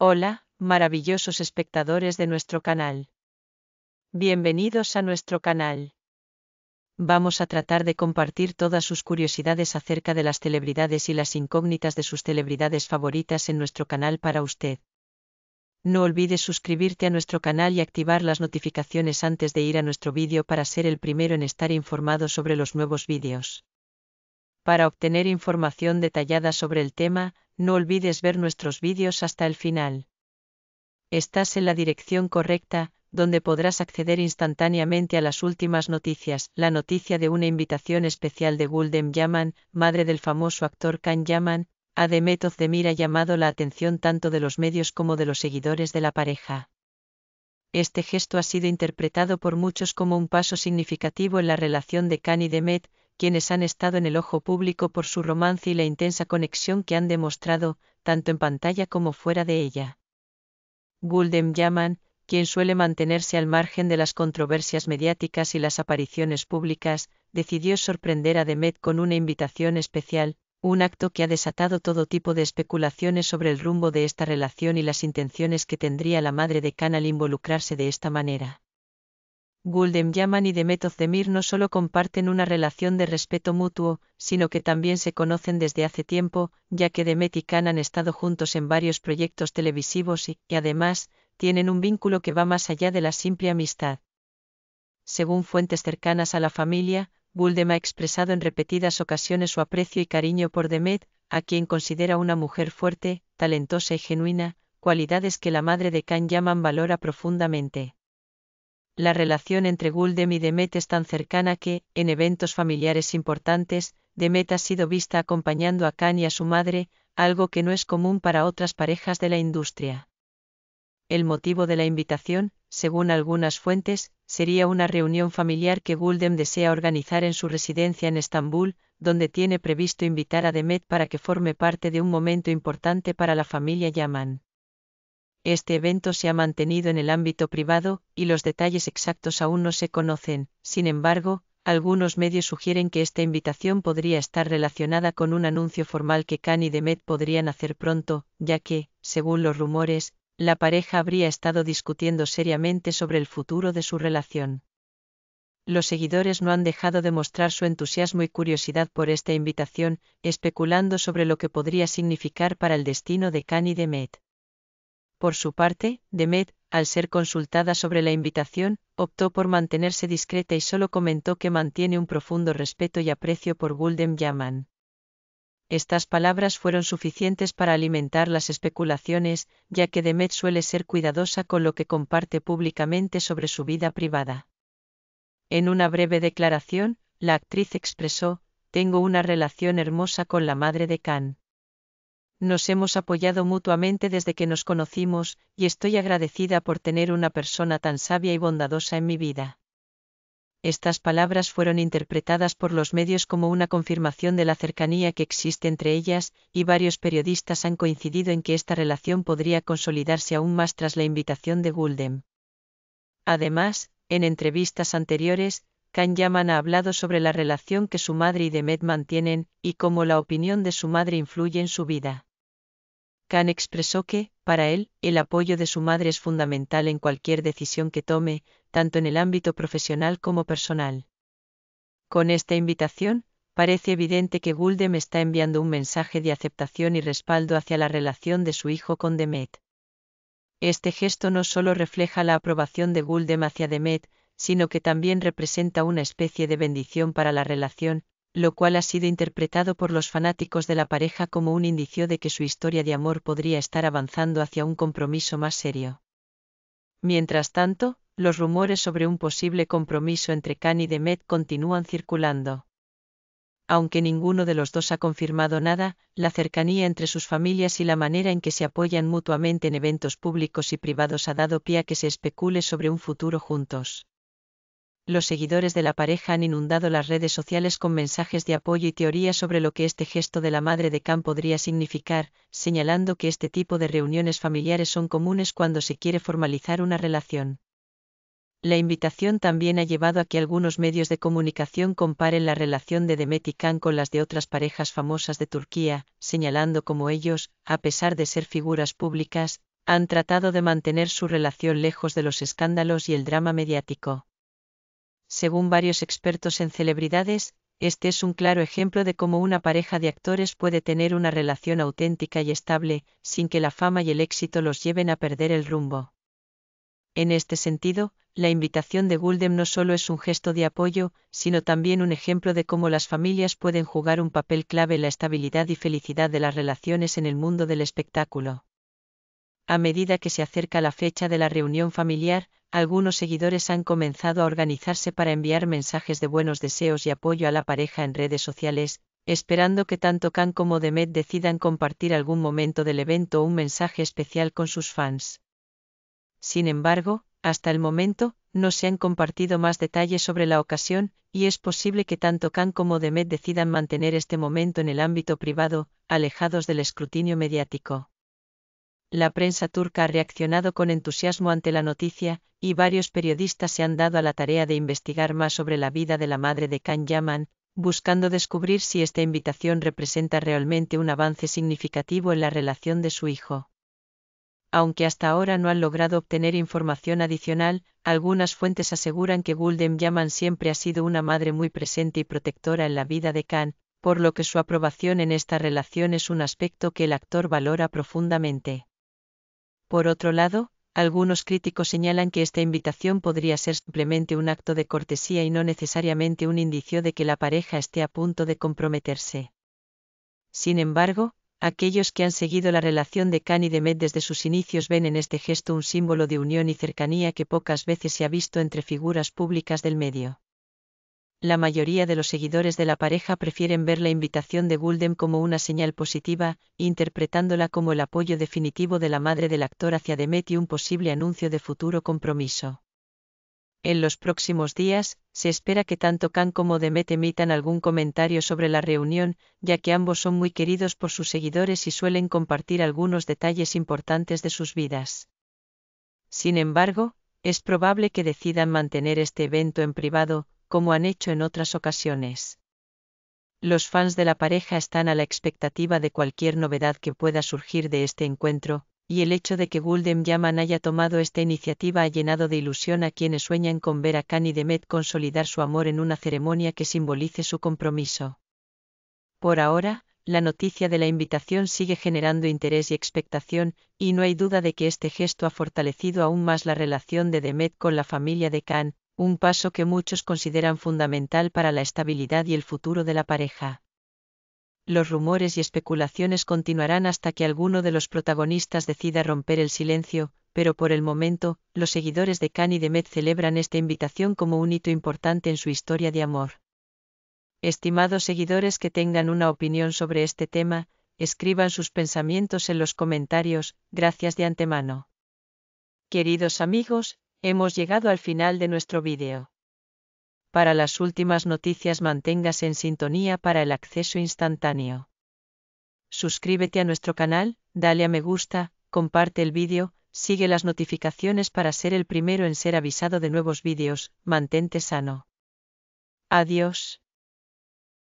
Hola, maravillosos espectadores de nuestro canal. Bienvenidos a nuestro canal. Vamos a tratar de compartir todas sus curiosidades acerca de las celebridades y las incógnitas de sus celebridades favoritas en nuestro canal para usted. No olvides suscribirte a nuestro canal y activar las notificaciones antes de ir a nuestro vídeo para ser el primero en estar informado sobre los nuevos vídeos. Para obtener información detallada sobre el tema, no olvides ver nuestros vídeos hasta el final. Estás en la dirección correcta, donde podrás acceder instantáneamente a las últimas noticias. La noticia de una invitación especial de Guldem Yaman, madre del famoso actor Khan Yaman, a Demet Ozdemir ha llamado la atención tanto de los medios como de los seguidores de la pareja. Este gesto ha sido interpretado por muchos como un paso significativo en la relación de Khan y Demet, quienes han estado en el ojo público por su romance y la intensa conexión que han demostrado, tanto en pantalla como fuera de ella. Gulden Yaman, quien suele mantenerse al margen de las controversias mediáticas y las apariciones públicas, decidió sorprender a Demet con una invitación especial, un acto que ha desatado todo tipo de especulaciones sobre el rumbo de esta relación y las intenciones que tendría la madre de Khan al involucrarse de esta manera. Guldem Yaman y Demet Özdemir no solo comparten una relación de respeto mutuo, sino que también se conocen desde hace tiempo, ya que Demet y Khan han estado juntos en varios proyectos televisivos y, y además, tienen un vínculo que va más allá de la simple amistad. Según fuentes cercanas a la familia, Guldem ha expresado en repetidas ocasiones su aprecio y cariño por Demet, a quien considera una mujer fuerte, talentosa y genuina, cualidades que la madre de Khan Yaman valora profundamente la relación entre Guldem y Demet es tan cercana que, en eventos familiares importantes, Demet ha sido vista acompañando a Khan y a su madre, algo que no es común para otras parejas de la industria. El motivo de la invitación, según algunas fuentes, sería una reunión familiar que Guldem desea organizar en su residencia en Estambul, donde tiene previsto invitar a Demet para que forme parte de un momento importante para la familia Yaman. Este evento se ha mantenido en el ámbito privado, y los detalles exactos aún no se conocen, sin embargo, algunos medios sugieren que esta invitación podría estar relacionada con un anuncio formal que Khan y Demet podrían hacer pronto, ya que, según los rumores, la pareja habría estado discutiendo seriamente sobre el futuro de su relación. Los seguidores no han dejado de mostrar su entusiasmo y curiosidad por esta invitación, especulando sobre lo que podría significar para el destino de Khan y Demet. Por su parte, Demet, al ser consultada sobre la invitación, optó por mantenerse discreta y solo comentó que mantiene un profundo respeto y aprecio por Gulden Yaman. Estas palabras fueron suficientes para alimentar las especulaciones, ya que Demet suele ser cuidadosa con lo que comparte públicamente sobre su vida privada. En una breve declaración, la actriz expresó, Tengo una relación hermosa con la madre de Khan. Nos hemos apoyado mutuamente desde que nos conocimos, y estoy agradecida por tener una persona tan sabia y bondadosa en mi vida. Estas palabras fueron interpretadas por los medios como una confirmación de la cercanía que existe entre ellas, y varios periodistas han coincidido en que esta relación podría consolidarse aún más tras la invitación de Gulden. Además, en entrevistas anteriores, Kan Yaman ha hablado sobre la relación que su madre y Demet mantienen, y cómo la opinión de su madre influye en su vida. Khan expresó que, para él, el apoyo de su madre es fundamental en cualquier decisión que tome, tanto en el ámbito profesional como personal. Con esta invitación, parece evidente que Guldem está enviando un mensaje de aceptación y respaldo hacia la relación de su hijo con Demet. Este gesto no solo refleja la aprobación de Guldem hacia Demet, sino que también representa una especie de bendición para la relación, lo cual ha sido interpretado por los fanáticos de la pareja como un indicio de que su historia de amor podría estar avanzando hacia un compromiso más serio. Mientras tanto, los rumores sobre un posible compromiso entre Khan y Demet continúan circulando. Aunque ninguno de los dos ha confirmado nada, la cercanía entre sus familias y la manera en que se apoyan mutuamente en eventos públicos y privados ha dado pie a que se especule sobre un futuro juntos los seguidores de la pareja han inundado las redes sociales con mensajes de apoyo y teoría sobre lo que este gesto de la madre de Khan podría significar, señalando que este tipo de reuniones familiares son comunes cuando se quiere formalizar una relación. La invitación también ha llevado a que algunos medios de comunicación comparen la relación de Demet y Khan con las de otras parejas famosas de Turquía, señalando cómo ellos, a pesar de ser figuras públicas, han tratado de mantener su relación lejos de los escándalos y el drama mediático según varios expertos en celebridades, este es un claro ejemplo de cómo una pareja de actores puede tener una relación auténtica y estable, sin que la fama y el éxito los lleven a perder el rumbo. En este sentido, la invitación de Guldem no solo es un gesto de apoyo, sino también un ejemplo de cómo las familias pueden jugar un papel clave en la estabilidad y felicidad de las relaciones en el mundo del espectáculo. A medida que se acerca la fecha de la reunión familiar, algunos seguidores han comenzado a organizarse para enviar mensajes de buenos deseos y apoyo a la pareja en redes sociales, esperando que tanto Khan como Demet decidan compartir algún momento del evento o un mensaje especial con sus fans. Sin embargo, hasta el momento, no se han compartido más detalles sobre la ocasión, y es posible que tanto Khan como Demet decidan mantener este momento en el ámbito privado, alejados del escrutinio mediático. La prensa turca ha reaccionado con entusiasmo ante la noticia, y varios periodistas se han dado a la tarea de investigar más sobre la vida de la madre de Khan Yaman, buscando descubrir si esta invitación representa realmente un avance significativo en la relación de su hijo. Aunque hasta ahora no han logrado obtener información adicional, algunas fuentes aseguran que Gulden Yaman siempre ha sido una madre muy presente y protectora en la vida de Khan, por lo que su aprobación en esta relación es un aspecto que el actor valora profundamente. Por otro lado, algunos críticos señalan que esta invitación podría ser simplemente un acto de cortesía y no necesariamente un indicio de que la pareja esté a punto de comprometerse. Sin embargo, aquellos que han seguido la relación de Can y Demet desde sus inicios ven en este gesto un símbolo de unión y cercanía que pocas veces se ha visto entre figuras públicas del medio la mayoría de los seguidores de la pareja prefieren ver la invitación de Gulden como una señal positiva, interpretándola como el apoyo definitivo de la madre del actor hacia Demet y un posible anuncio de futuro compromiso. En los próximos días, se espera que tanto Khan como Demet emitan algún comentario sobre la reunión, ya que ambos son muy queridos por sus seguidores y suelen compartir algunos detalles importantes de sus vidas. Sin embargo, es probable que decidan mantener este evento en privado, como han hecho en otras ocasiones. Los fans de la pareja están a la expectativa de cualquier novedad que pueda surgir de este encuentro, y el hecho de que Gulden Yaman haya tomado esta iniciativa ha llenado de ilusión a quienes sueñan con ver a Khan y Demet consolidar su amor en una ceremonia que simbolice su compromiso. Por ahora, la noticia de la invitación sigue generando interés y expectación, y no hay duda de que este gesto ha fortalecido aún más la relación de Demet con la familia de Khan, un paso que muchos consideran fundamental para la estabilidad y el futuro de la pareja. Los rumores y especulaciones continuarán hasta que alguno de los protagonistas decida romper el silencio, pero por el momento, los seguidores de y Demet celebran esta invitación como un hito importante en su historia de amor. Estimados seguidores que tengan una opinión sobre este tema, escriban sus pensamientos en los comentarios, gracias de antemano. Queridos amigos, Hemos llegado al final de nuestro vídeo. Para las últimas noticias manténgase en sintonía para el acceso instantáneo. Suscríbete a nuestro canal, dale a me gusta, comparte el vídeo, sigue las notificaciones para ser el primero en ser avisado de nuevos vídeos, mantente sano. Adiós.